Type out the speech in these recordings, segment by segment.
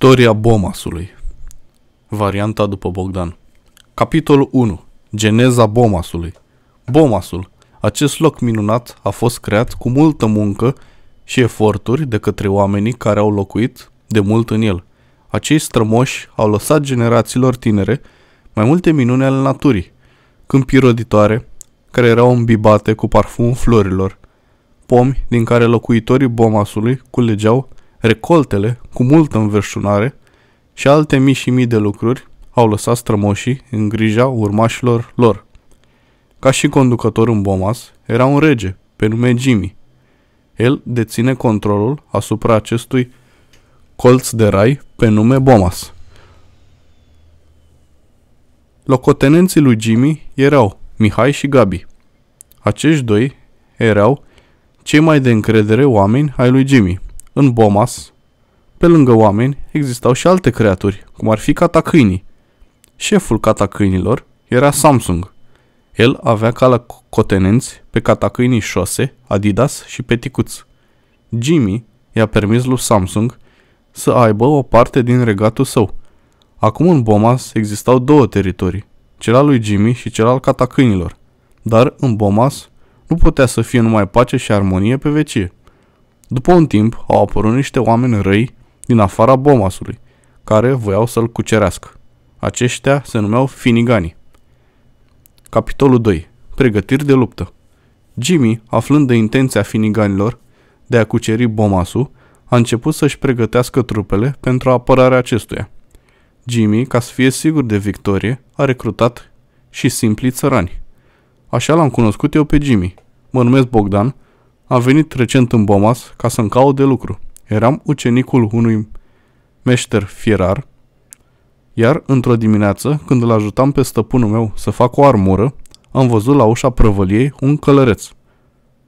Istoria Bomasului Varianta după Bogdan Capitolul 1. Geneza Bomasului Bomasul, acest loc minunat a fost creat cu multă muncă și eforturi de către oamenii care au locuit de mult în el. Acei strămoși au lăsat generațiilor tinere mai multe minune ale naturii, câmpii roditoare, care erau îmbibate cu parfumul florilor, pomi din care locuitorii Bomasului culegeau recoltele, cu multă înverșunare, și alte mii și mii de lucruri au lăsat strămoșii în grija urmașilor lor. Ca și conducător în Bomas, era un rege, pe nume Jimmy. El deține controlul asupra acestui colț de rai pe nume Bomas. Locotenenții lui Jimmy erau Mihai și Gabi. Acești doi erau cei mai de încredere oameni ai lui Jimmy. În Bomas, pe lângă oameni, existau și alte creaturi, cum ar fi catacâinii. Șeful catacâinilor era Samsung. El avea ca la cotenenți pe catacâinii șose, Adidas și Peticuț. Jimmy i-a permis lui Samsung să aibă o parte din regatul său. Acum în Bomas existau două teritorii, cel al lui Jimmy și cel al catacâinilor. Dar în Bomas nu putea să fie numai pace și armonie pe vecie. După un timp, au apărut niște oameni răi din afara Bomasului, care voiau să-l cucerească. Aceștia se numeau Finigani. Capitolul 2. Pregătiri de luptă Jimmy, aflând de intenția Finiganilor de a cuceri Bomasul, a început să-și pregătească trupele pentru apărarea acestuia. Jimmy, ca să fie sigur de victorie, a recrutat și simpli țărani. Așa l-am cunoscut eu pe Jimmy. Mă numesc Bogdan am venit recent în Bomas ca să-mi caut de lucru. Eram ucenicul unui meșter fierar, iar într-o dimineață, când îl ajutam pe stăpânul meu să facă o armură, am văzut la ușa prăvăliei un călăreț.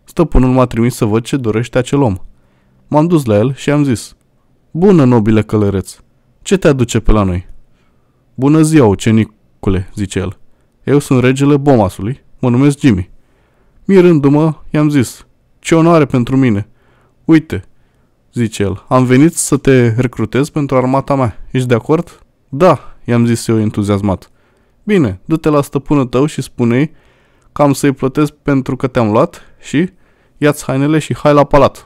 Stăpânul m-a trimis să văd ce dorește acel om. M-am dus la el și am zis, Bună, nobile călăreț, ce te aduce pe la noi? Bună ziua, ucenicule, zice el. Eu sunt regele Bomasului, mă numesc Jimmy. Mirându-mă, i-am zis, ce onoare pentru mine! Uite, zice el, am venit să te recrutez pentru armata mea. Ești de acord? Da, i-am zis eu entuziasmat. Bine, du-te la stăpânul tău și spune-i că am să-i plătesc pentru că te-am luat și ia-ți hainele și hai la palat.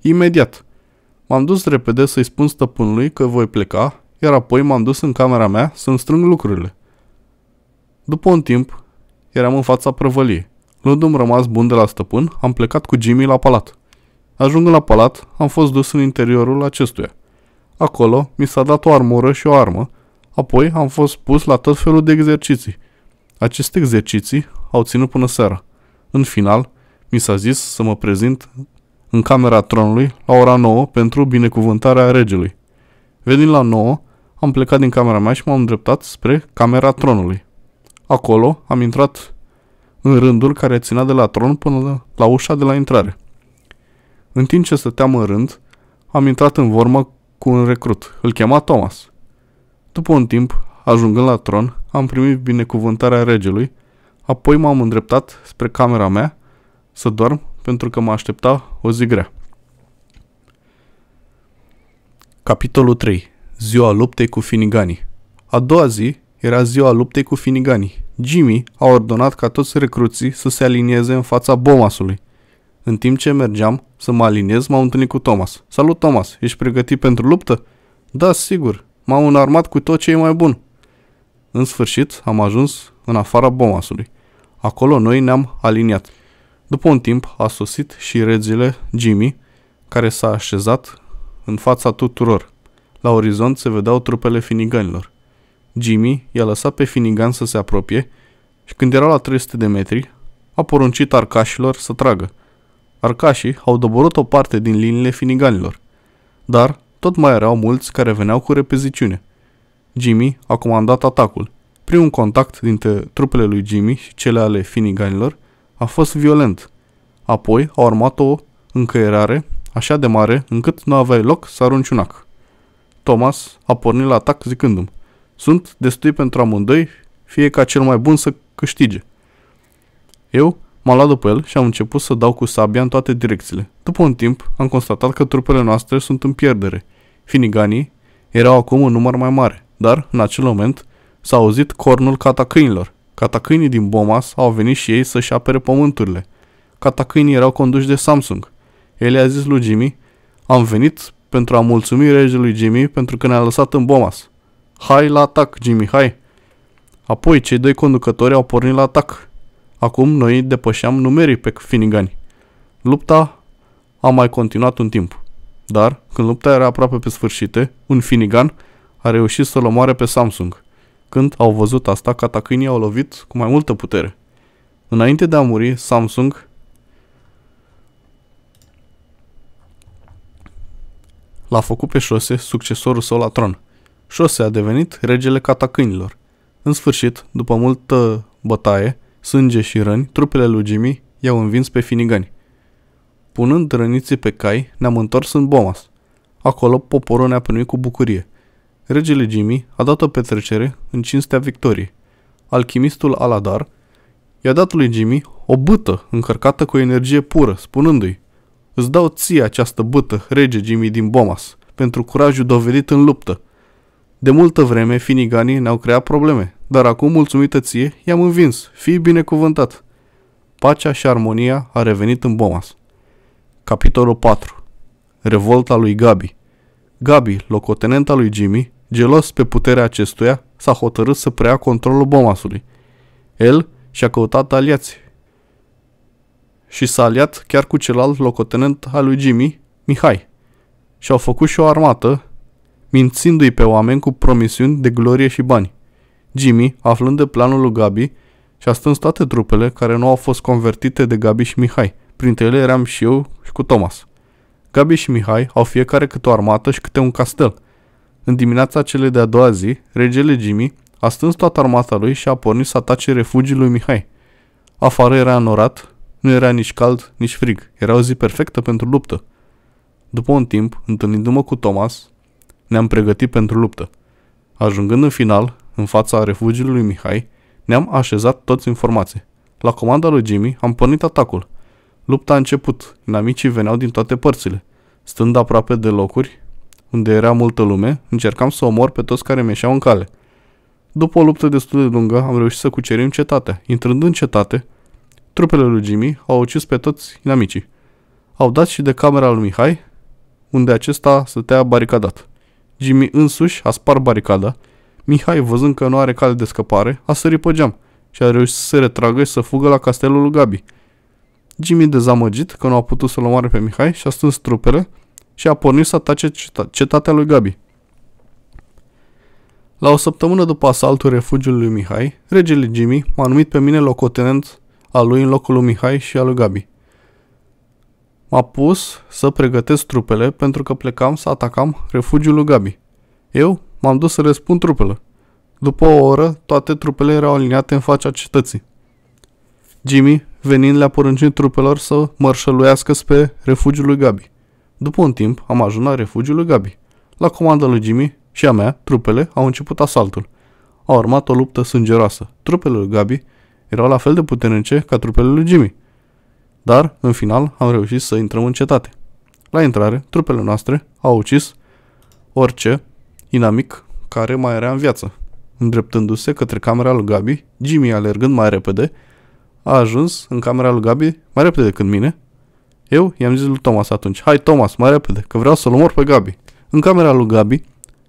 Imediat. M-am dus repede să-i spun stăpânului că voi pleca, iar apoi m-am dus în camera mea să-mi strâng lucrurile. După un timp, eram în fața prăvăliei. Luându-mi rămas bun de la stăpân, am plecat cu Jimmy la palat. Ajungând la palat, am fost dus în interiorul acestuia. Acolo mi s-a dat o armură și o armă, apoi am fost pus la tot felul de exerciții. Aceste exerciții au ținut până seara. În final, mi s-a zis să mă prezint în camera tronului la ora 9 pentru binecuvântarea regelui. Venind la 9, am plecat din camera mea și m-am îndreptat spre camera tronului. Acolo am intrat în rândul care ținea de la tron până la ușa de la intrare. În timp ce stăteam în rând, am intrat în vormă cu un recrut. Îl chema Thomas. După un timp, ajungând la tron, am primit binecuvântarea regelui, apoi m-am îndreptat spre camera mea să dorm pentru că mă aștepta o zi grea. Capitolul 3. Ziua luptei cu Finiganii A doua zi era ziua luptei cu Finiganii. Jimmy a ordonat ca toți recruții să se alinieze în fața Bomasului. În timp ce mergeam să mă aliniez, m-am întâlnit cu Thomas. Salut, Thomas! Ești pregătit pentru luptă? Da, sigur. M-am înarmat cu tot ce e mai bun. În sfârșit, am ajuns în afara Bomasului. Acolo noi ne-am aliniat. După un timp a sosit și regele Jimmy, care s-a așezat în fața tuturor. La orizont se vedeau trupele finiganilor. Jimmy i-a lăsat pe Finnegan să se apropie și când era la 300 de metri, a poruncit arcașilor să tragă. Arcașii au doborât o parte din liniile finiganilor, dar tot mai erau mulți care veneau cu repeziciune. Jimmy a comandat atacul. Primul contact dintre trupele lui Jimmy și cele ale finiganilor a fost violent. Apoi a urmat o încăierare așa de mare încât nu aveai loc să arunci un ac. Thomas a pornit la atac zicându-mi sunt destui pentru amândoi, fie ca cel mai bun să câștige. Eu m-am luat după el și am început să dau cu sabia în toate direcțiile. După un timp, am constatat că trupele noastre sunt în pierdere. Finiganii erau acum un număr mai mare, dar, în acel moment, s-a auzit cornul catacâinilor. Catacâinii din Bomas au venit și ei să-și apere pământurile. Catacâinii erau conduși de Samsung. El i-a zis lui Jimmy, am venit pentru a mulțumi regelui Jimmy pentru că ne-a lăsat în Bomas. Hai la atac, Jimmy, hai! Apoi, cei doi conducători au pornit la atac. Acum noi depășeam numerii pe Finigani. Lupta a mai continuat un timp. Dar, când lupta era aproape pe sfârșit, un Finigan a reușit să-l omoare pe Samsung. Când au văzut asta, catacâinii au lovit cu mai multă putere. Înainte de a muri, Samsung l-a făcut pe șose succesorul său la tron. Șose a devenit regele catacânilor. În sfârșit, după multă bătaie, sânge și răni, trupele lui Jimmy i-au învins pe finigani. Punând răniții pe cai, ne-am întors în Bomas. Acolo poporul ne-a primit cu bucurie. Regele Jimmy a dat o petrecere în cinstea victoriei. Alchimistul Aladar i-a dat lui Jimmy o bâtă încărcată cu energie pură, spunându-i Îți dau ție această bâtă, rege Jimmy din Bomas, pentru curajul dovedit în luptă – de multă vreme, finiganii ne-au creat probleme, dar acum, mulțumită ție, i-am învins. Fii binecuvântat! Pacea și armonia a revenit în Bomas. Capitolul 4. Revolta lui Gabi Gabi, locotenenta lui Jimmy, gelos pe puterea acestuia, s-a hotărât să preia controlul Bomasului. El și-a căutat aliați și s-a aliat chiar cu celălalt locotenent al lui Jimmy, Mihai. Și-au făcut și o armată, mințindu-i pe oameni cu promisiuni de glorie și bani. Jimmy, aflând de planul lui Gabi, și-a stâns toate trupele care nu au fost convertite de Gabi și Mihai. Printre ele eram și eu și cu Thomas. Gabi și Mihai au fiecare câte o armată și câte un castel. În dimineața cele de-a doua zi, regele Jimmy a stâns toată armata lui și a pornit să atace refugiul lui Mihai. Afară era înorat, nu era nici cald, nici frig. Era o zi perfectă pentru luptă. După un timp, întâlnindu-mă cu Thomas, ne-am pregătit pentru luptă. Ajungând în final, în fața refugiului lui Mihai, ne-am așezat toți în formație. La comanda lui Jimmy am pornit atacul. Lupta a început, inamicii veneau din toate părțile. Stând aproape de locuri, unde era multă lume, încercam să omor pe toți care mișeau în cale. După o luptă destul de lungă, am reușit să cucerim cetatea. Intrând în cetate, trupele lui Jimmy au ucis pe toți inamicii. Au dat și de camera lui Mihai, unde acesta stătea baricadat. Jimmy însuși a spart baricada. Mihai, văzând că nu are cale de scăpare, a sărit pe geam și a reușit să se retragă și să fugă la castelul lui Gabi. Jimmy, dezamăgit că nu a putut să-l omoare pe Mihai, și-a stâns trupele și a pornit să atace cetatea lui Gabi. La o săptămână după asaltul refugiului lui Mihai, regele Jimmy m-a numit pe mine locotenent al lui în locul lui Mihai și al lui Gabi. M-a pus să pregătesc trupele pentru că plecam să atacam refugiul lui Gabi. Eu m-am dus să răspund trupele. După o oră, toate trupele erau aliniate în fața cetății. Jimmy, venind, le-a poruncit trupelor să mărșăluiască spre refugiul lui Gabi. După un timp, am ajuns la refugiul lui Gabi. La comanda lui Jimmy și a mea, trupele au început asaltul. A urmat o luptă sângeroasă. Trupele lui Gabi erau la fel de puternice ca trupele lui Jimmy. Dar, în final, am reușit să intrăm în cetate. La intrare, trupele noastre au ucis orice inamic care mai era în viață. Îndreptându-se către camera lui Gabi, Jimmy alergând mai repede, a ajuns în camera lui Gabi mai repede decât mine. Eu i-am zis lui Thomas atunci, hai Thomas, mai repede, că vreau să-l omor pe Gabi. În camera lui Gabi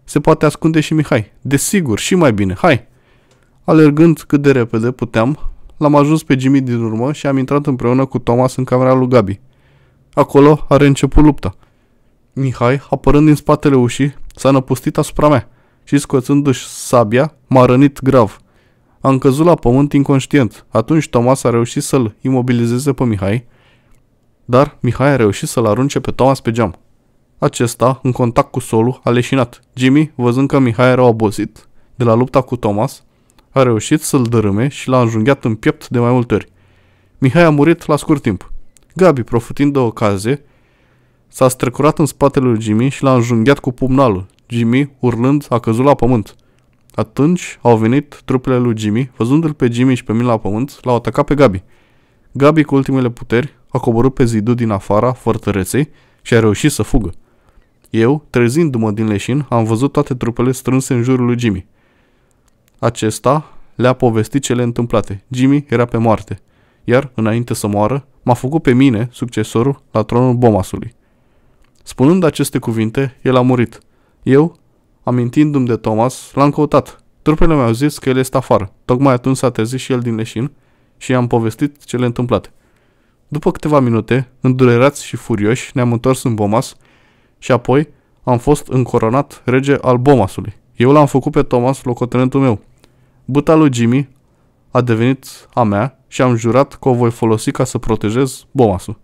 se poate ascunde și Mihai. Desigur, și mai bine, hai! Alergând cât de repede puteam, l-am ajuns pe Jimmy din urmă și am intrat împreună cu Thomas în camera lui Gabi. Acolo a reînceput lupta. Mihai, apărând din spatele ușii, s-a năpustit asupra mea și scoțându-și sabia, m-a rănit grav. Am căzut la pământ inconștient. Atunci Thomas a reușit să-l imobilizeze pe Mihai, dar Mihai a reușit să-l arunce pe Thomas pe geam. Acesta, în contact cu solul, a leșinat. Jimmy, văzând că Mihai era obosit de la lupta cu Thomas, a reușit să-l dărâme și l-a înjunghiat în piept de mai multe ori. Mihai a murit la scurt timp. Gabi, profitind de ocazie, s-a strecurat în spatele lui Jimmy și l-a înjunghiat cu pumnalul. Jimmy, urlând, a căzut la pământ. Atunci au venit trupele lui Jimmy, văzându-l pe Jimmy și pe mine la pământ, l-au atacat pe Gabi. Gabi, cu ultimele puteri, a coborât pe zidul din afara fortăreței și a reușit să fugă. Eu, trezindu-mă din leșin, am văzut toate trupele strânse în jurul lui Jimmy. Acesta le-a povestit cele întâmplate. Jimmy era pe moarte, iar, înainte să moară, m-a făcut pe mine, succesorul, la tronul Bomasului. Spunând aceste cuvinte, el a murit. Eu, amintindu-mi de Thomas, l-am căutat. Trupele mi-au zis că el este afară. Tocmai atunci s-a trezit și el din leșin și i-am povestit cele întâmplate. După câteva minute, îndurerați și furioși, ne-am întors în Bomas și apoi am fost încoronat rege al Bomasului. Eu l-am făcut pe Thomas locotenentul meu, Băta lui Jimmy a devenit a mea și am jurat că o voi folosi ca să protejez Bomasul.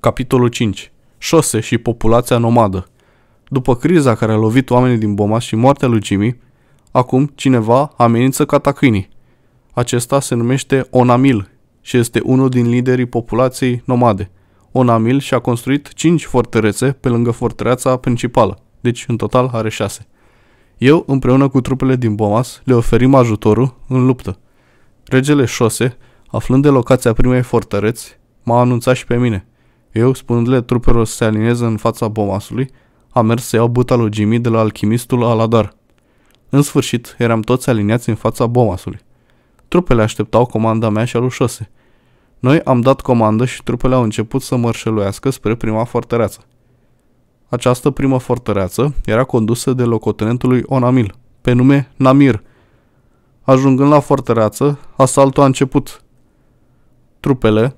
Capitolul 5. Șose și populația nomadă. După criza care a lovit oamenii din Bomas și moartea lui Jimmy, acum cineva amenință catacâinii. Acesta se numește Onamil și este unul din liderii populației nomade. Onamil și-a construit 5 fortărețe pe lângă fortăreața principală, deci în total are 6. Eu, împreună cu trupele din Bomas, le oferim ajutorul în luptă. Regele Șose, aflând de locația primei fortăreți, m-a anunțat și pe mine. Eu, spunându-le trupelor să se alineze în fața Bomasului, am mers să iau buta lui Jimmy de la alchimistul Aladar. În sfârșit, eram toți aliniați în fața Bomasului. Trupele așteptau comanda mea și a lui Șose. Noi am dat comandă și trupele au început să mărșăluiască spre prima fortăreață. Această primă fortăreață era condusă de locotenentului Onamil, pe nume Namir. Ajungând la fortăreață, asaltul a început. Trupele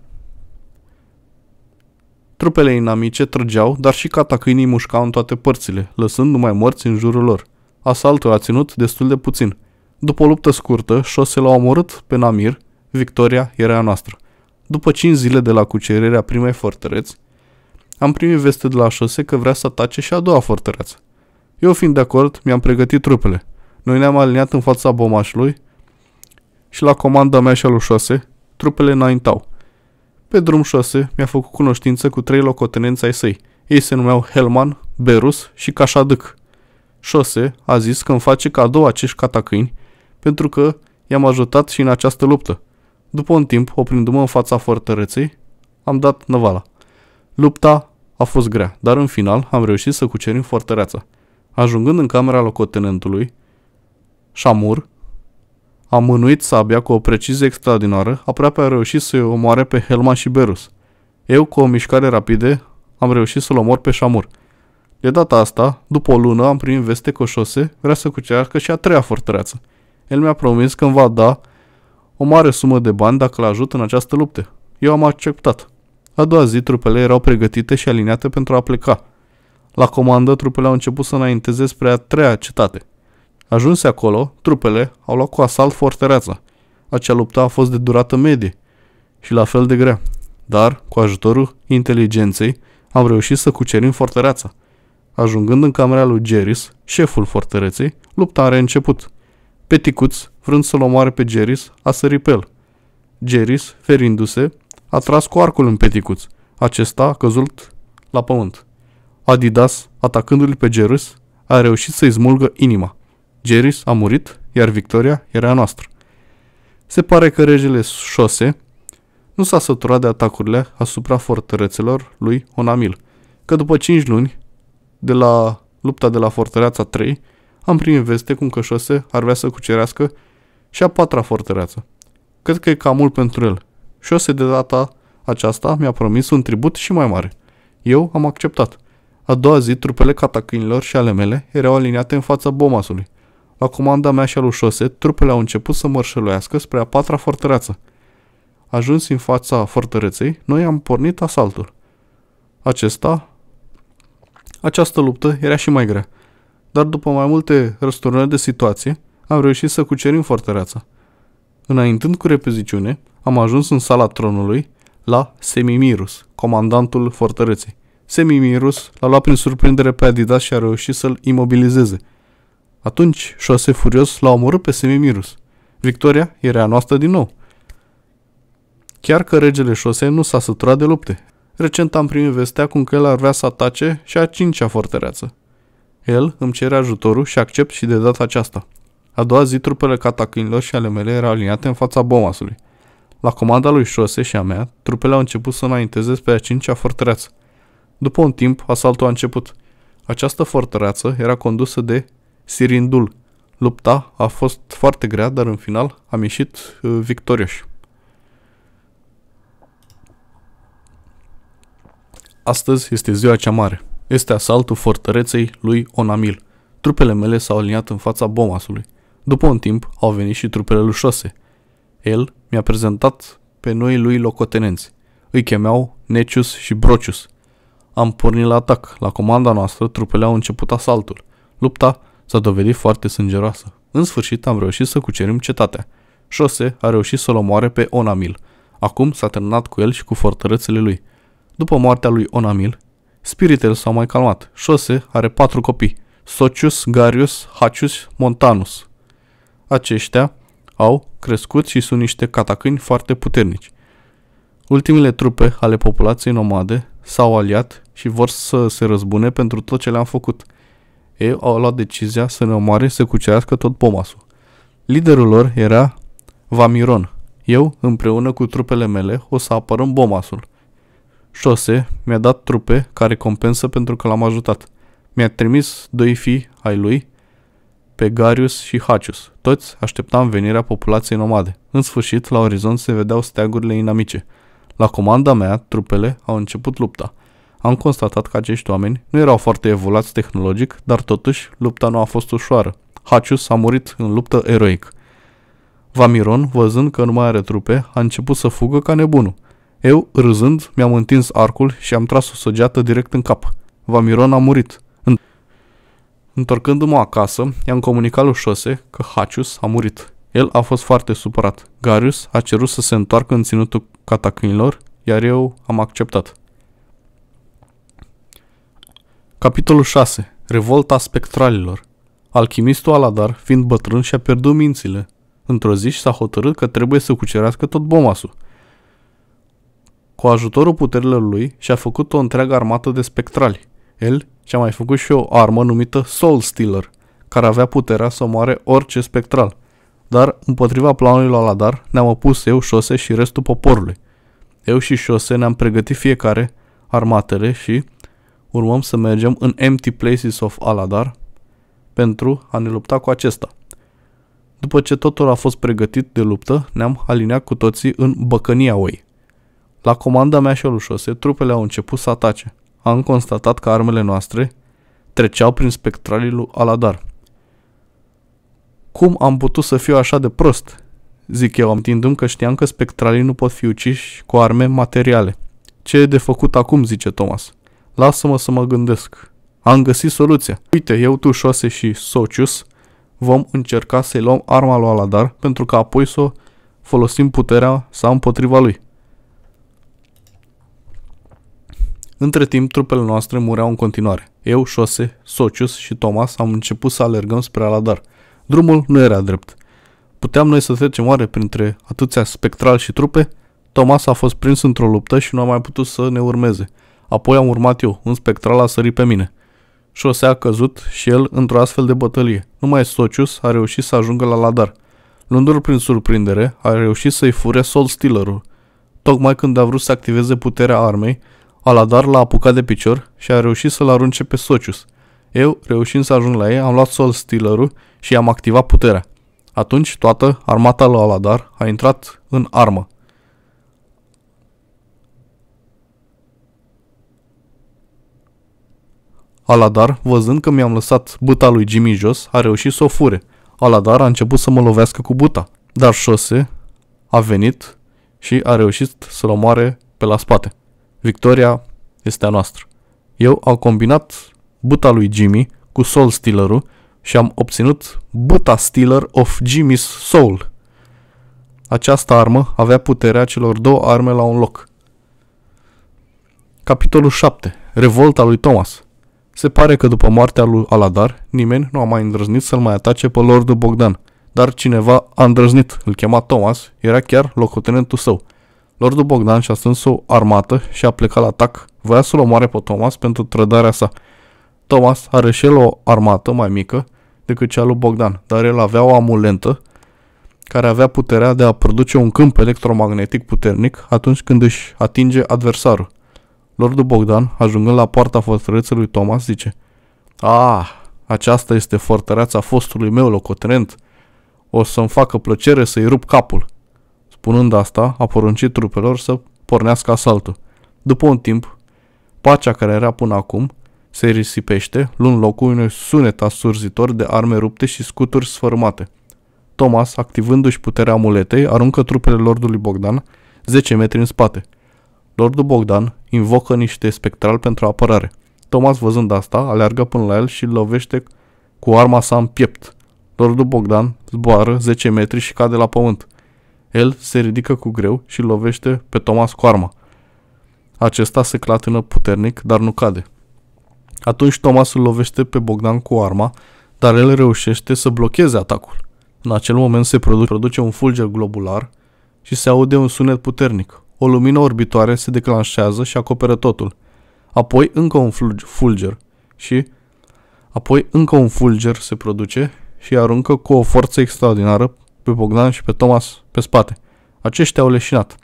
Trupele inamice trăgeau, dar și catacâinii mușcau în toate părțile, lăsând numai morți în jurul lor. Asaltul a ținut destul de puțin. După o luptă scurtă, șosele au omorât pe Namir, victoria era a noastră. După 5 zile de la cucerirea primei fortăreți, am primit veste de la șose că vrea să atace și a doua fortăreață. Eu fiind de acord, mi-am pregătit trupele. Noi ne-am aliniat în fața bomașului și la comanda mea și a lui șose, trupele înaintau. Pe drum șose mi-a făcut cunoștință cu trei locotenenți ai săi. Ei se numeau Helman, Berus și Cașadâc. Șose a zis că îmi face cadou acești catacâini pentru că i-am ajutat și în această luptă. După un timp, oprindu-mă în fața fortăreței, am dat năvala. Lupta a fost grea, dar în final am reușit să cucerim fortăreața. Ajungând în camera locotenentului, Shamur a mânuit sabia cu o precizie extraordinară, aproape a reușit să-i omoare pe Helma și Berus. Eu, cu o mișcare rapide, am reușit să-l omor pe Shamur. De data asta, după o lună, am primit veste că Șose vrea să cucerească și a treia fortăreață. El mi-a promis că îmi va da o mare sumă de bani dacă l ajut în această luptă. Eu am acceptat. A doua zi, trupele erau pregătite și aliniate pentru a pleca. La comandă, trupele au început să înainteze spre a treia cetate. Ajunse acolo, trupele au luat cu asalt fortăreața. Acea luptă a fost de durată medie și la fel de grea. Dar, cu ajutorul inteligenței, am reușit să cucerim fortăreața. Ajungând în camera lui Geris, șeful fortăreței, lupta a reînceput. Peticuț, vrând să-l omoare pe Geris, a sărit pe el. Geris, ferindu-se, a tras cu arcul în peticuț, acesta căzut la pământ. Adidas, atacându-l pe Gerus, a reușit să-i smulgă inima. Geris a murit, iar victoria era noastră. Se pare că regele Șose nu s-a săturat de atacurile asupra fortărețelor lui Onamil, că după 5 luni de la lupta de la fortăreața 3, am primit veste cum că Șose ar vrea să cucerească și a patra fortăreață. Cred că e cam mult pentru el, și o să de data aceasta mi-a promis un tribut și mai mare. Eu am acceptat. A doua zi, trupele catacâinilor și ale mele erau aliniate în fața Bomasului. La comanda mea și a lui Șose, trupele au început să mărșăluiască spre a patra fortăreață. Ajuns în fața fortăreței, noi am pornit asaltul. Acesta... Această luptă era și mai grea, dar după mai multe răsturnări de situație, am reușit să cucerim fortăreața. Înaintând cu repeziciune, am ajuns în sala tronului la Semimirus, comandantul fortăreței. Semimirus l-a luat prin surprindere pe Adidas și a reușit să-l imobilizeze. Atunci, șoase furios l-a omorât pe Semimirus. Victoria era a noastră din nou. Chiar că regele șose nu s-a săturat de lupte. Recent am primit vestea cum că el ar vrea să atace și a cincea fortăreață. El îmi cere ajutorul și accept și de data aceasta. A doua zi, trupele catacâinilor și ale mele erau aliniate în fața bomasului. La comanda lui Șose și a mea, trupele au început să înainteze spre a cincea fortăreață. După un timp, asaltul a început. Această fortăreață era condusă de Sirindul. Lupta a fost foarte grea, dar în final am ieșit uh, victorioși. Astăzi este ziua cea mare. Este asaltul fortăreței lui Onamil. Trupele mele s-au aliniat în fața bomasului. După un timp, au venit și trupele lui Șose – el mi-a prezentat pe noi lui locotenenți. Îi chemeau Necius și Brocius. Am pornit la atac. La comanda noastră, trupele au început asaltul. Lupta s-a dovedit foarte sângeroasă. În sfârșit am reușit să cucerim cetatea. Șose a reușit să-l omoare pe Onamil. Acum s-a terminat cu el și cu fortărețele lui. După moartea lui Onamil, spiritele s-au mai calmat. Șose are patru copii. Socius, Garius, Hacius, Montanus. Aceștia au crescut și sunt niște catacâni foarte puternici. Ultimele trupe ale populației nomade s-au aliat și vor să se răzbune pentru tot ce le-am făcut. Ei au luat decizia să ne omoare să cucerească tot pomasul. Liderul lor era Vamiron. Eu, împreună cu trupele mele, o să apărăm bomasul. Șose mi-a dat trupe care compensă pentru că l-am ajutat. Mi-a trimis doi fii ai lui pe Garius și Hacius. Toți așteptam venirea populației nomade. În sfârșit, la orizont se vedeau steagurile inamice. La comanda mea, trupele au început lupta. Am constatat că acești oameni nu erau foarte evoluați tehnologic, dar totuși lupta nu a fost ușoară. Hacius a murit în luptă eroic. Vamiron, văzând că nu mai are trupe, a început să fugă ca nebunul. Eu, râzând, mi-am întins arcul și am tras o săgeată direct în cap. Vamiron a murit. Întorcându-mă acasă, i-am comunicat lui Șose că Hacius a murit. El a fost foarte supărat. Garius a cerut să se întoarcă în ținutul catacâinilor, iar eu am acceptat. Capitolul 6. Revolta spectralilor Alchimistul Aladar, fiind bătrân, și-a pierdut mințile. Într-o zi și s-a hotărât că trebuie să cucerească tot bomasul. Cu ajutorul puterilor lui, și-a făcut o întreagă armată de spectrali. El și am mai făcut și o armă numită Soul Stealer, care avea puterea să omoare orice spectral. Dar, împotriva planului la Ladar, ne-am opus eu, șose și restul poporului. Eu și șose ne-am pregătit fiecare armatele și urmăm să mergem în Empty Places of Aladar pentru a ne lupta cu acesta. După ce totul a fost pregătit de luptă, ne-am alineat cu toții în Băcănia Oi. La comanda mea și a Șose, trupele au început să atace – am constatat că armele noastre treceau prin spectralii lui Aladar. Cum am putut să fiu așa de prost? Zic eu, amintindu-mi că știam că spectralii nu pot fi uciși cu arme materiale. Ce e de făcut acum, zice Thomas. Lasă-mă să mă gândesc. Am găsit soluția. Uite, eu, tu, șoase și Socius vom încerca să-i luăm arma lui Aladar pentru că apoi să o folosim puterea sa împotriva lui. Între timp, trupele noastre mureau în continuare. Eu, Șose, Socius și Thomas am început să alergăm spre Aladar. Drumul nu era drept. Puteam noi să trecem oare printre atâția spectral și trupe? Thomas a fost prins într-o luptă și nu a mai putut să ne urmeze. Apoi am urmat eu, un spectral a sărit pe mine. Șosea a căzut și el într-o astfel de bătălie. Numai Socius a reușit să ajungă la ladar. Lundur prin surprindere a reușit să-i fure Sol Stealerul. Tocmai când a vrut să activeze puterea armei, Aladar l-a apucat de picior și a reușit să-l arunce pe Socius. Eu, reușind să ajung la ei, am luat Sol stealer și i-am activat puterea. Atunci, toată armata lui Aladar a intrat în armă. Aladar, văzând că mi-am lăsat buta lui Jimmy jos, a reușit să o fure. Aladar a început să mă lovească cu buta, dar șose a venit și a reușit să-l omoare pe la spate. Victoria este a noastră. Eu au combinat buta lui Jimmy cu Soul stealer și am obținut Buta Stealer of Jimmy's Soul. Această armă avea puterea celor două arme la un loc. Capitolul 7. Revolta lui Thomas. Se pare că după moartea lui Aladar, nimeni nu a mai îndrăznit să-l mai atace pe Lordul Bogdan, dar cineva a îndrăznit, îl chema Thomas, era chiar locotenentul său – Lordul Bogdan și-a strâns o armată și a plecat la atac. Voia să-l omoare pe Thomas pentru trădarea sa. Thomas are și el o armată mai mică decât cea lui Bogdan, dar el avea o amulentă care avea puterea de a produce un câmp electromagnetic puternic atunci când își atinge adversarul. Lordul Bogdan, ajungând la poarta fortăreței lui Thomas, zice Ah, aceasta este fortăreața fostului meu locotenent. O să-mi facă plăcere să-i rup capul. Punând asta, a poruncit trupelor să pornească asaltul. După un timp, pacea care era până acum se risipește, luând locul unui sunet asurzitor de arme rupte și scuturi sfărmate. Thomas, activându-și puterea amuletei, aruncă trupele lordului Bogdan 10 metri în spate. Lordul Bogdan invocă niște spectral pentru apărare. Thomas, văzând asta, aleargă până la el și lovește cu arma sa în piept. Lordul Bogdan zboară 10 metri și cade la pământ. El se ridică cu greu și lovește pe Thomas cu arma. Acesta se clatină puternic, dar nu cade. Atunci Thomas îl lovește pe Bogdan cu arma, dar el reușește să blocheze atacul. În acel moment se produce un fulger globular și se aude un sunet puternic. O lumină orbitoare se declanșează și acoperă totul. Apoi încă un fulger și apoi încă un fulger se produce și aruncă cu o forță extraordinară pe Bogdan și pe Thomas pe spate. Aceștia au leșinat.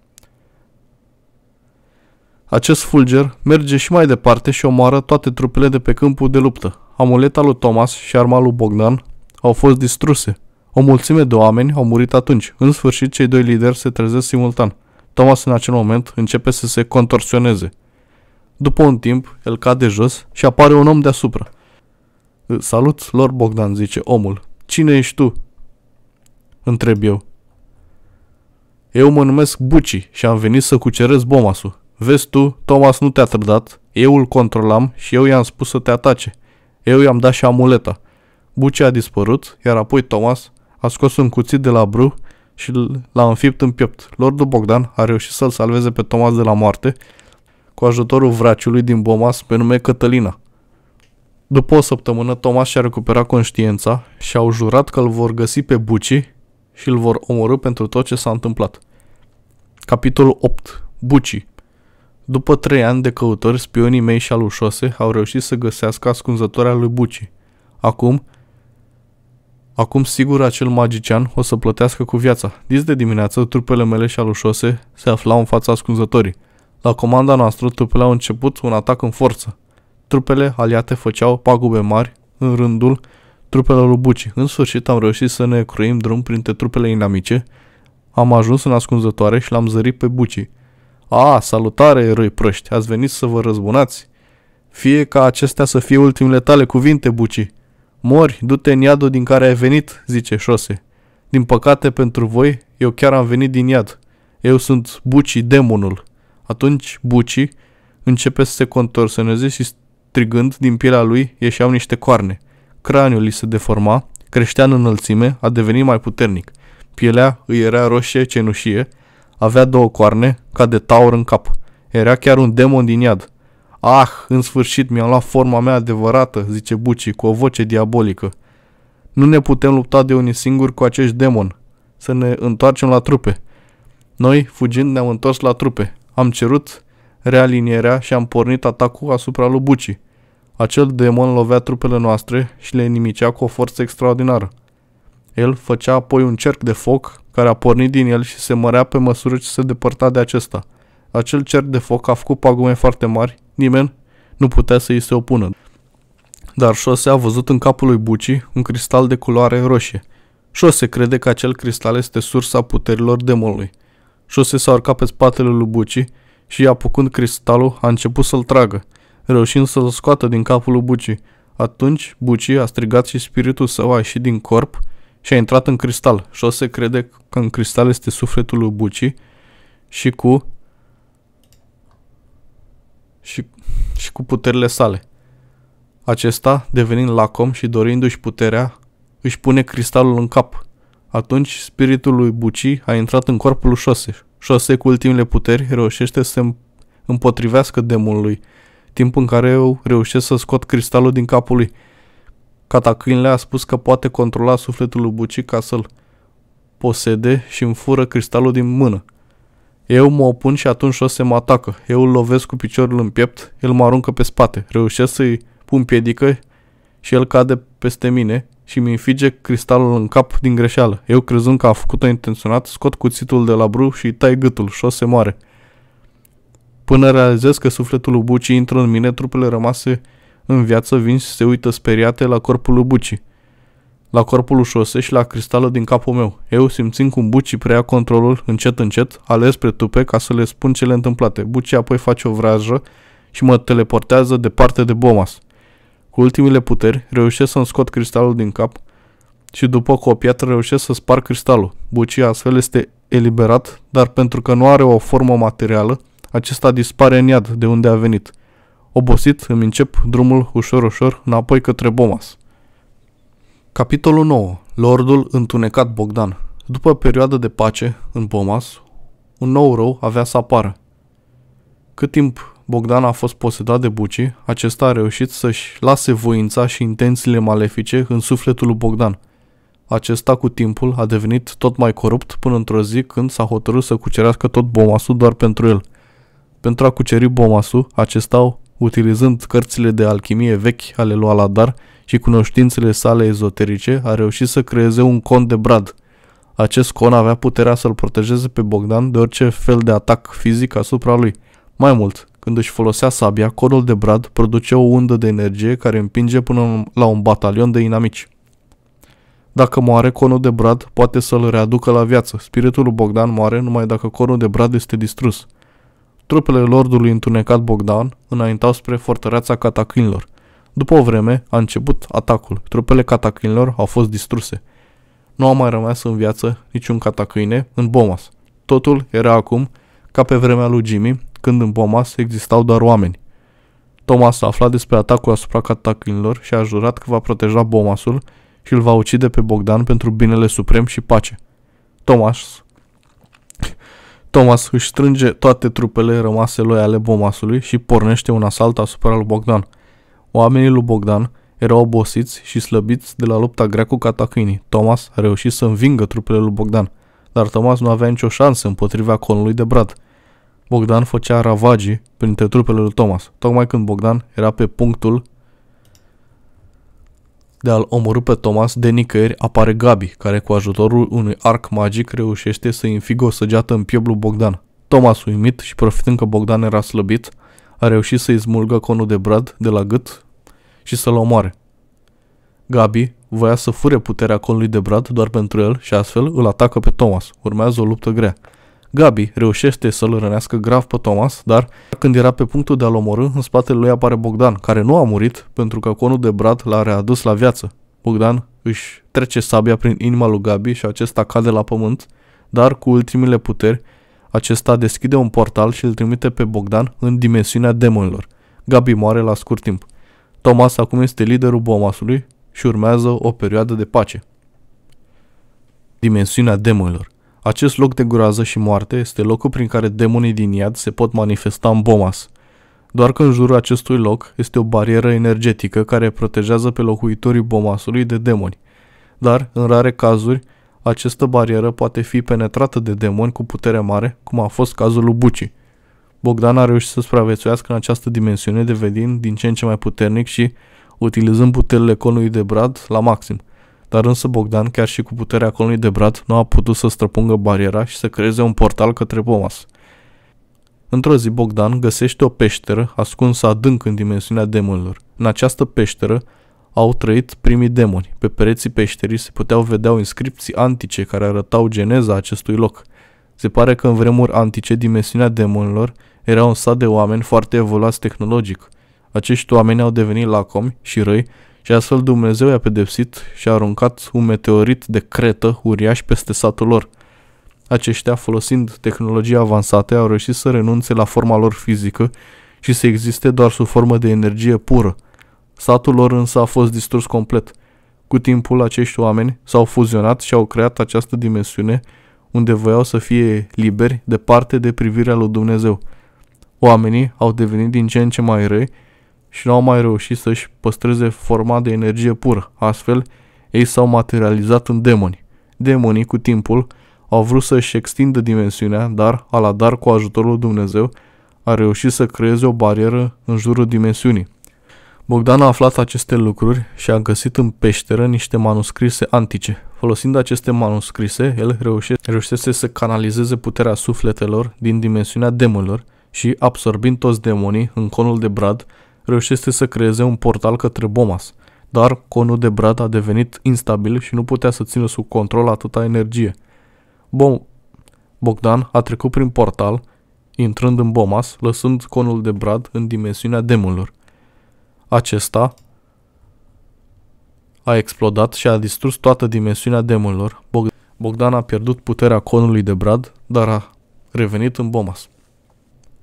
Acest fulger merge și mai departe și omoară toate trupele de pe câmpul de luptă. Amuleta lui Thomas și arma lui Bogdan au fost distruse. O mulțime de oameni au murit atunci. În sfârșit, cei doi lideri se trezesc simultan. Thomas în acel moment începe să se contorsioneze. După un timp, el cade jos și apare un om deasupra. Salut, Lord Bogdan, zice omul. Cine ești tu? Întreb eu. Eu mă numesc Buci și am venit să cucerez Bomasul. Vezi tu, Thomas nu te-a trădat, eu îl controlam și eu i-am spus să te atace. Eu i-am dat și amuleta. Buci a dispărut, iar apoi Thomas a scos un cuțit de la bru și l-a înfipt în piept. Lordul Bogdan a reușit să-l salveze pe Thomas de la moarte cu ajutorul vraciului din Bomas pe nume Cătălina. După o săptămână, Thomas și-a recuperat conștiința și au jurat că îl vor găsi pe Buci și îl vor omorâ pentru tot ce s-a întâmplat. Capitolul 8. Buci. După trei ani de căutări, spionii mei și alușose au reușit să găsească ascunzătoarea lui Buci. Acum, acum sigur acel magician o să plătească cu viața. Dis de dimineață, trupele mele și alușose se aflau în fața ascunzătorii. La comanda noastră, trupele au început un atac în forță. Trupele aliate făceau pagube mari în rândul trupele lui Buci. În sfârșit am reușit să ne croim drum printre trupele inamice. Am ajuns în ascunzătoare și l-am zărit pe Buci. A, salutare, eroi prăști, ați venit să vă răzbunați. Fie ca acestea să fie ultimele tale cuvinte, Buci. Mori, du-te în iadul din care ai venit, zice șose. Din păcate pentru voi, eu chiar am venit din iad. Eu sunt Buci, demonul. Atunci Buci începe să se contorsioneze și strigând din pielea lui ieșeau niște coarne – craniul îi se deforma, creștea în înălțime, a devenit mai puternic. Pielea îi era roșie cenușie, avea două coarne, ca de taur în cap. Era chiar un demon din iad. Ah, în sfârșit mi-am luat forma mea adevărată, zice Buci cu o voce diabolică. Nu ne putem lupta de unii singuri cu acești demon. Să ne întoarcem la trupe. Noi, fugind, ne-am întors la trupe. Am cerut realinierea și am pornit atacul asupra lui Bucii. Acel demon lovea trupele noastre și le nimicea cu o forță extraordinară. El făcea apoi un cerc de foc care a pornit din el și se mărea pe măsură ce se depărta de acesta. Acel cerc de foc a făcut pagume foarte mari, nimeni nu putea să îi se opună. Dar Șose a văzut în capul lui Buci un cristal de culoare roșie. Șose crede că acel cristal este sursa puterilor demonului. Șose s-a urcat pe spatele lui Buci și, apucând cristalul, a început să-l tragă – reușind să-l scoată din capul lui Buci. Atunci, Buci a strigat și spiritul său a ieșit din corp și a intrat în cristal. Și o se crede că în cristal este sufletul lui Buci și cu și, și cu puterile sale. Acesta, devenind lacom și dorindu-și puterea, își pune cristalul în cap. Atunci, spiritul lui Buci a intrat în corpul lui Șose. Șose, cu ultimele puteri, reușește să se împotrivească demonului timp în care eu reușesc să scot cristalul din capul lui. Catacâinile a spus că poate controla sufletul lui Buci ca să-l posede și îmi fură cristalul din mână. Eu mă opun și atunci să mă atacă. Eu îl lovesc cu piciorul în piept, el mă aruncă pe spate. Reușesc să-i pun piedică și el cade peste mine și mi infige cristalul în cap din greșeală. Eu crezând că a făcut-o intenționat, scot cuțitul de la bru și îi tai gâtul. Șose moare. Până realizez că sufletul lui Buci intră în mine, trupele rămase în viață vin și se uită speriate la corpul lui Buci, la corpul lui Șose și la cristală din capul meu. Eu, simțim cum Buci preia controlul încet încet, ales spre tupe ca să le spun cele întâmplate. Buci apoi face o vrajă și mă teleportează departe de Bomas. Cu ultimile puteri, reușesc să-mi scot cristalul din cap și după cu o piatră reușesc să spar cristalul. Buci astfel este eliberat, dar pentru că nu are o formă materială, acesta dispare în iad de unde a venit. Obosit, îmi încep drumul ușor-ușor înapoi către Bomas. Capitolul 9. Lordul întunecat Bogdan. După perioada de pace, în Bomas, un nou rău avea să apară. Cât timp Bogdan a fost posedat de Buci, acesta a reușit să-și lase voința și intențiile malefice în sufletul lui Bogdan. Acesta cu timpul a devenit tot mai corupt până într-o zi când s-a hotărât să cucerească tot Bomasul doar pentru el – pentru a cuceri Bomasu, acestau, utilizând cărțile de alchimie vechi ale lui Aladar și cunoștințele sale ezoterice, a reușit să creeze un con de brad. Acest con avea puterea să-l protejeze pe Bogdan de orice fel de atac fizic asupra lui. Mai mult, când își folosea sabia, conul de brad produce o undă de energie care împinge până la un batalion de inamici. Dacă moare conul de brad, poate să-l readucă la viață. Spiritul lui Bogdan moare numai dacă conul de brad este distrus. Trupele lordului întunecat Bogdan înaintau spre fortăreața catacâinilor. După o vreme, a început atacul. Trupele catacâinilor au fost distruse. Nu a mai rămas în viață niciun catacâine în Bomas. Totul era acum ca pe vremea lui Jimmy, când în Bomas existau doar oameni. Thomas a aflat despre atacul asupra catacâinilor și a jurat că va proteja Bomasul și îl va ucide pe Bogdan pentru binele suprem și pace. Thomas Thomas își strânge toate trupele rămase lui ale Bomasului și pornește un asalt asupra lui Bogdan. Oamenii lui Bogdan erau obosiți și slăbiți de la lupta grea cu catacâinii. Thomas a reușit să învingă trupele lui Bogdan, dar Thomas nu avea nicio șansă împotriva conului de brad. Bogdan făcea ravagii printre trupele lui Thomas, tocmai când Bogdan era pe punctul de a-l omorâ pe Thomas de nicăieri apare Gabi, care cu ajutorul unui arc magic reușește să înfigă o săgeată în piept Bogdan. Thomas, uimit și profitând că Bogdan era slăbit, a reușit să-i smulgă conul de brad de la gât și să-l omoare. Gabi voia să fure puterea conului de brad doar pentru el și astfel îl atacă pe Thomas. Urmează o luptă grea. Gabi reușește să-l rănească grav pe Thomas, dar când era pe punctul de a-l omorâ, în spatele lui apare Bogdan, care nu a murit pentru că conul de brad l-a readus la viață. Bogdan își trece sabia prin inima lui Gabi și acesta cade la pământ, dar cu ultimile puteri, acesta deschide un portal și îl trimite pe Bogdan în dimensiunea demonilor. Gabi moare la scurt timp. Thomas acum este liderul Bomasului și urmează o perioadă de pace. Dimensiunea demonilor acest loc de groază și moarte este locul prin care demonii din iad se pot manifesta în Bomas. Doar că în jurul acestui loc este o barieră energetică care protejează pe locuitorii Bomasului de demoni. Dar, în rare cazuri, această barieră poate fi penetrată de demoni cu putere mare, cum a fost cazul lui Buci. Bogdan a reușit să supraviețuiască în această dimensiune devenind din ce în ce mai puternic și utilizând puterile conului de brad la maxim – dar însă Bogdan, chiar și cu puterea colonii de brad, nu a putut să străpungă bariera și să creeze un portal către Bomas. Într-o zi, Bogdan găsește o peșteră ascunsă adânc în dimensiunea demonilor. În această peșteră au trăit primii demoni. Pe pereții peșterii se puteau vedea inscripții antice care arătau geneza acestui loc. Se pare că în vremuri antice dimensiunea demonilor era un sat de oameni foarte evoluați tehnologic. Acești oameni au devenit lacomi și răi și astfel Dumnezeu i-a pedepsit și a aruncat un meteorit de cretă uriaș peste satul lor. Aceștia, folosind tehnologie avansate, au reușit să renunțe la forma lor fizică și să existe doar sub formă de energie pură. Satul lor însă a fost distrus complet. Cu timpul, acești oameni s-au fuzionat și au creat această dimensiune unde voiau să fie liberi departe de privirea lui Dumnezeu. Oamenii au devenit din ce în ce mai răi și nu au mai reușit să-și păstreze forma de energie pură. Astfel, ei s-au materializat în demoni. Demonii, cu timpul, au vrut să-și extindă dimensiunea, dar Aladar, cu ajutorul Dumnezeu, a reușit să creeze o barieră în jurul dimensiunii. Bogdan a aflat aceste lucruri și a găsit în peșteră niște manuscrise antice. Folosind aceste manuscrise, el reușește să canalizeze puterea sufletelor din dimensiunea demonilor și, absorbind toți demonii în conul de brad, reușește să creeze un portal către Bomas, dar conul de brad a devenit instabil și nu putea să țină sub control atâta energie. Bom Bogdan a trecut prin portal, intrând în Bomas, lăsând conul de brad în dimensiunea demonilor. Acesta a explodat și a distrus toată dimensiunea demonilor. Bogdan a pierdut puterea conului de brad, dar a revenit în Bomas.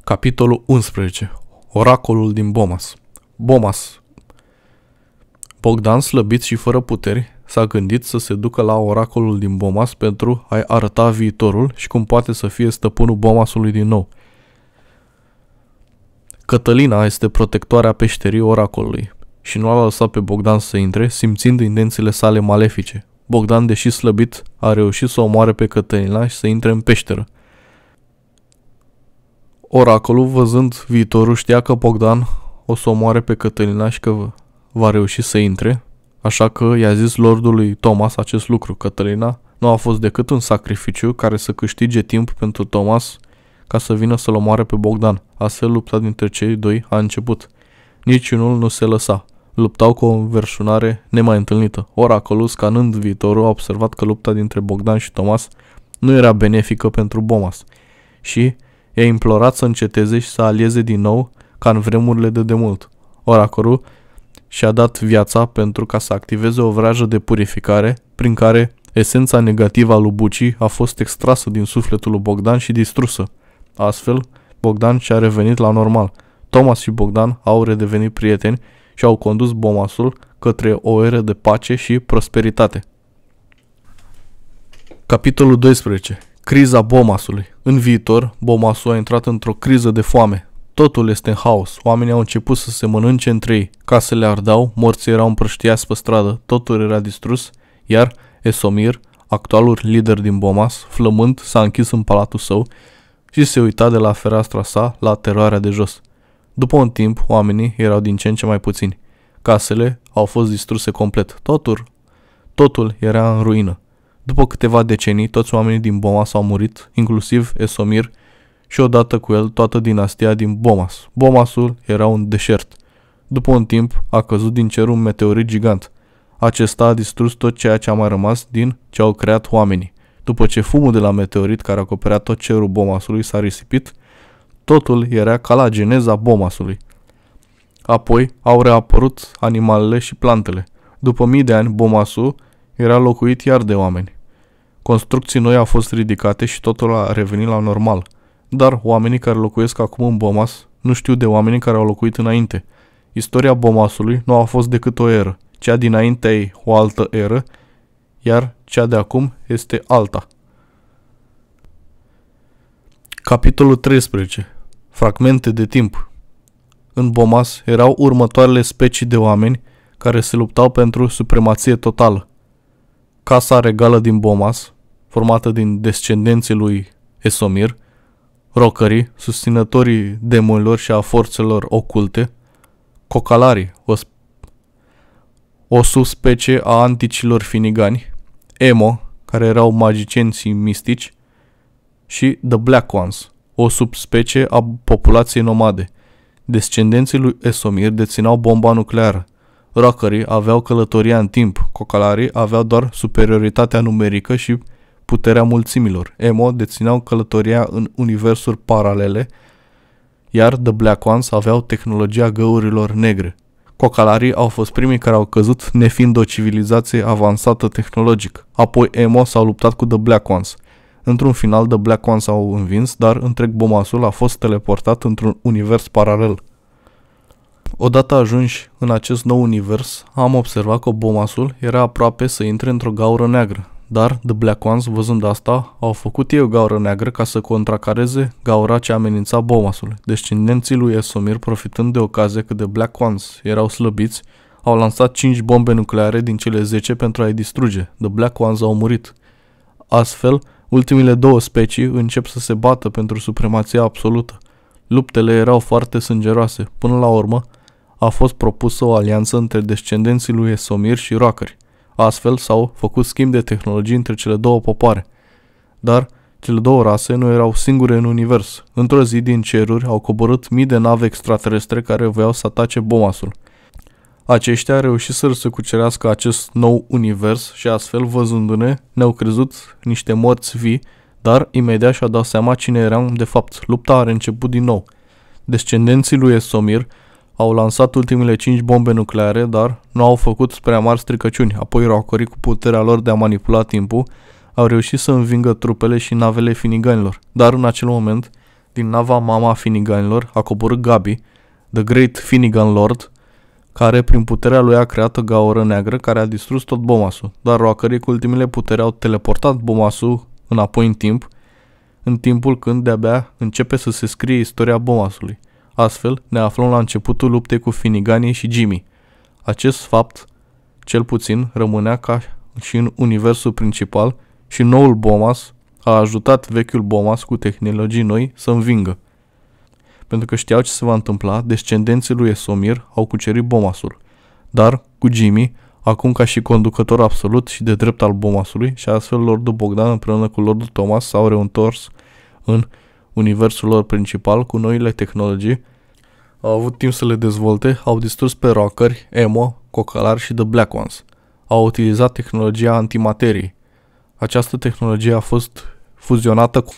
Capitolul 11. Oracolul din Bomas. Bomas. Bogdan, slăbit și fără puteri, s-a gândit să se ducă la oracolul din Bomas pentru a-i arăta viitorul și cum poate să fie stăpânul Bomasului din nou. Cătălina este protectoarea peșterii oracolului și nu a lăsat pe Bogdan să intre, simțind intențiile sale malefice. Bogdan, deși slăbit, a reușit să omoare pe Cătălina și să intre în peșteră. Oracolul, văzând viitorul, știa că Bogdan o să omoare pe Cătălina și că va reuși să intre, așa că i-a zis lordului Thomas acest lucru. Cătălina nu a fost decât un sacrificiu care să câștige timp pentru Thomas ca să vină să-l omoare pe Bogdan. Astfel, lupta dintre cei doi a început. Niciunul nu se lăsa. Luptau cu o înverșunare nemai întâlnită. Oracolul, scanând viitorul, a observat că lupta dintre Bogdan și Thomas nu era benefică pentru Bomas și I-a implorat să înceteze și să alieze din nou, ca în vremurile de demult. Oracorul și-a dat viața pentru ca să activeze o vrajă de purificare, prin care esența negativă a lui Bucii a fost extrasă din sufletul lui Bogdan și distrusă. Astfel, Bogdan și-a revenit la normal. Thomas și Bogdan au redevenit prieteni și au condus Bomasul către o eră de pace și prosperitate. Capitolul 12. Criza Bomasului. În viitor, Bomasul a intrat într-o criză de foame. Totul este în haos. Oamenii au început să se mănânce între ei. Casele ardeau, morții erau împrăștiați pe stradă, totul era distrus, iar Esomir, actualul lider din Bomas, flămând, s-a închis în palatul său și se uita de la fereastra sa la teroarea de jos. După un timp, oamenii erau din ce în ce mai puțini. Casele au fost distruse complet. Totul, totul era în ruină. După câteva decenii, toți oamenii din Bomas au murit, inclusiv Esomir și odată cu el toată dinastia din Bomas. Bomasul era un deșert. După un timp, a căzut din cer un meteorit gigant. Acesta a distrus tot ceea ce a mai rămas din ce au creat oamenii. După ce fumul de la meteorit care acoperea tot cerul Bomasului s-a risipit, totul era ca la geneza Bomasului. Apoi au reapărut animalele și plantele. După mii de ani, Bomasul era locuit iar de oameni. Construcții noi au fost ridicate și totul a revenit la normal. Dar oamenii care locuiesc acum în Bomas nu știu de oamenii care au locuit înainte. Istoria Bomasului nu a fost decât o eră. Cea dinainte ei o altă eră, iar cea de acum este alta. Capitolul 13. Fragmente de timp. În Bomas erau următoarele specii de oameni care se luptau pentru supremație totală. Casa regală din Bomas, formată din descendenții lui Esomir, rocării, susținătorii demonilor și a forțelor oculte, cocalarii, o, o subspecie a anticilor finigani, emo, care erau magicienții mistici, și The Black Ones, o subspecie a populației nomade. Descendenții lui Esomir dețineau bomba nucleară. Rockerii aveau călătoria în timp, cocalarii aveau doar superioritatea numerică și puterea mulțimilor. Emo dețineau călătoria în universuri paralele, iar The Black Ones aveau tehnologia găurilor negre. Cocalarii au fost primii care au căzut nefiind o civilizație avansată tehnologic. Apoi Emo s-au luptat cu The Black Ones. Într-un final, The Black Ones au învins, dar întreg bomasul a fost teleportat într-un univers paralel. Odată ajunși în acest nou univers, am observat că bomasul era aproape să intre într-o gaură neagră dar The Black Ones, văzând asta, au făcut ei o gaură neagră ca să contracareze gaura ce amenința Bomasul. Descendenții lui Esomir, profitând de ocazie că The Black Ones erau slăbiți, au lansat 5 bombe nucleare din cele 10 pentru a-i distruge. The Black Ones au murit. Astfel, ultimile două specii încep să se bată pentru supremația absolută. Luptele erau foarte sângeroase. Până la urmă, a fost propusă o alianță între descendenții lui Esomir și Rockeri. Astfel s-au făcut schimb de tehnologii între cele două popoare. Dar cele două rase nu erau singure în univers. Într-o zi din ceruri au coborât mii de nave extraterestre care voiau să atace Bomasul. Aceștia au reușit să cucerească acest nou univers și astfel, văzându-ne, ne-au crezut niște morți vii, dar imediat și au dat seama cine eram de fapt. Lupta a început din nou. Descendenții lui Esomir au lansat ultimele 5 bombe nucleare, dar nu au făcut spre mari stricăciuni, apoi roacorii cu puterea lor de a manipula timpul, au reușit să învingă trupele și navele finiganilor. Dar în acel moment, din nava mama finiganilor a coborât Gabi, The Great Finnegan Lord, care prin puterea lui a creat o gaură neagră care a distrus tot bomasul, dar roacării cu ultimele putere au teleportat bomasul înapoi în timp, în timpul când de-abia începe să se scrie istoria bomasului. Astfel, ne aflăm la începutul luptei cu Finiganie și Jimmy. Acest fapt, cel puțin, rămânea ca și în universul principal și noul Bomas a ajutat vechiul Bomas cu tehnologii noi să învingă. Pentru că știau ce se va întâmpla, descendenții lui Esomir au cucerit Bomasul. Dar, cu Jimmy, acum ca și conducător absolut și de drept al Bomasului și astfel Lordul Bogdan împreună cu Lordul Thomas s-au reîntors în universul lor principal cu noile tehnologii, au avut timp să le dezvolte, au distrus pe rockeri, emo, cocalar și The Black Ones. Au utilizat tehnologia antimaterii. Această tehnologie a fost fuzionată cu,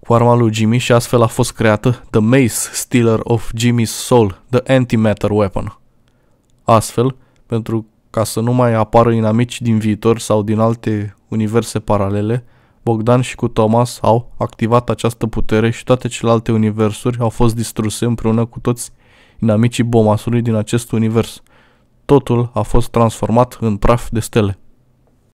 cu arma lui Jimmy și astfel a fost creată The Mace Stealer of Jimmy's Soul, The Antimatter Weapon. Astfel, pentru ca să nu mai apară inamici din viitor sau din alte universe paralele, Bogdan și cu Thomas au activat această putere și toate celelalte universuri au fost distruse împreună cu toți inamicii bomasului din acest univers. Totul a fost transformat în praf de stele.